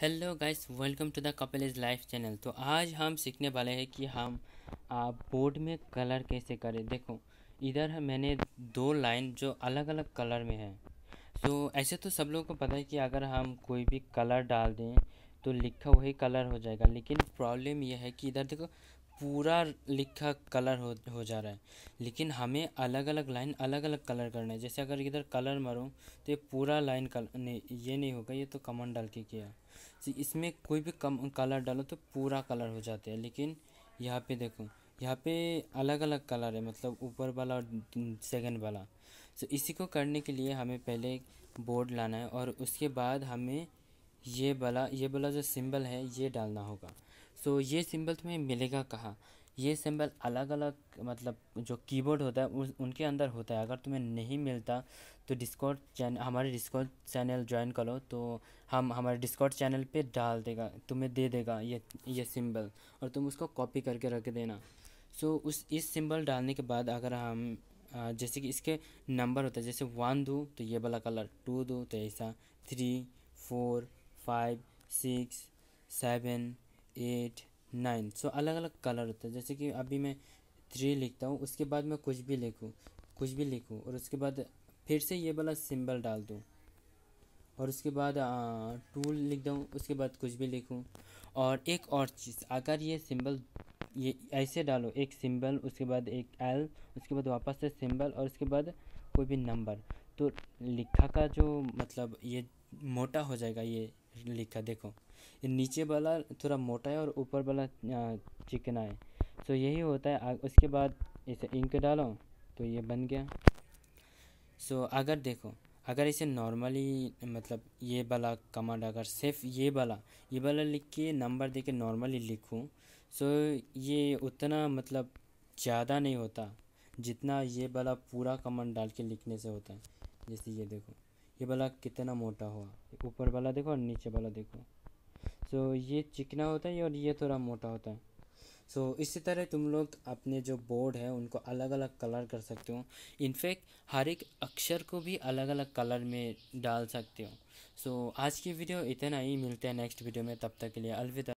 hello guys welcome to the couple is life channel तो आज हम सीखने वाले हैं कि हम आप बोर्ड में कलर कैसे करें देखो इधर मैंने दो लाइन जो अलग अलग कलर में है सो so, ऐसे तो सब लोगों को पता है कि अगर हम कोई भी कलर डाल दें तो लिखा वही कलर हो जाएगा लेकिन प्रॉब्लम यह है कि इधर देखो पूरा लिखा कलर हो हो जा रहा है लेकिन हमें अलग अलग लाइन अलग अलग कलर करना है जैसे अगर इधर कलर मारूँ तो ये पूरा लाइन कलर नहीं ये नहीं होगा ये तो कमन डाल के किया इसमें कोई भी कम कलर डालो तो पूरा कलर हो जाता है लेकिन यहाँ पे देखो यहाँ पे अलग अलग कलर है मतलब ऊपर वाला और सेकंड वाला तो इसी को करने के लिए हमें पहले बोर्ड लाना है और उसके बाद हमें ये वाला ये वाला जो सिंबल है ये डालना होगा सो तो ये सिंबल तुम्हें मिलेगा कहाँ ये सिंबल अलग अलग मतलब जो कीबोर्ड होता है उस उनके अंदर होता है अगर तुम्हें नहीं मिलता तो डिस्कॉर्ड चैनल हमारे डिस्कॉर्ड चैनल ज्वाइन करो तो हम हमारे डिस्कॉर्ड चैनल पे डाल देगा तुम्हें दे देगा ये ये सिंबल और तुम उसको कॉपी करके रख देना सो so, उस इस सिंबल डालने के बाद अगर हम जैसे कि इसके नंबर होता है जैसे वन दो तो ये वाला कलर टू दो तो ऐसा three four five six seven eight nine so अलग अलग कलर होता है जैसे कि अभी मैं थ्री लिखता हूँ उसके बाद मैं कुछ भी लिखूँ कुछ भी लिखूँ और उसके बाद फिर से ये वाला सिंबल डाल दूँ और उसके बाद टू लिख दूँ उसके बाद कुछ भी लिखूँ और एक और चीज़ अगर ये सिंबल ये ऐसे डालो एक सिंबल उसके बाद एक एल उसके बाद वापस से सिंबल और उसके बाद कोई भी नंबर तो लिखा का जो मतलब ये मोटा हो जाएगा ये लिखा देखो ये नीचे वाला थोड़ा मोटा है और ऊपर वाला चिकना है तो यही होता है उसके बाद इसे इंक डालो तो ये बन गया सो अगर देखो अगर इसे नॉर्मली मतलब ये वाला कमांड अगर सिर्फ ये वाला ये वाला लिख के नंबर दे के नॉर्मली लिखूँ सो ये उतना मतलब ज़्यादा नहीं होता जितना ये वाला पूरा कमांड डाल के लिखने से होता है जैसे ये देखो ये वाला कितना मोटा हुआ ऊपर वाला देखो और नीचे वाला देखो सो so, ये चिकना होता है और ये थोड़ा मोटा होता है सो so, इसी तरह तुम लोग अपने जो बोर्ड है उनको अलग अलग कलर कर सकते हो इनफैक्ट हर एक अक्षर को भी अलग अलग कलर में डाल सकते हो सो so, आज की वीडियो इतना ही मिलते हैं नेक्स्ट वीडियो में तब तक के लिए अलविदा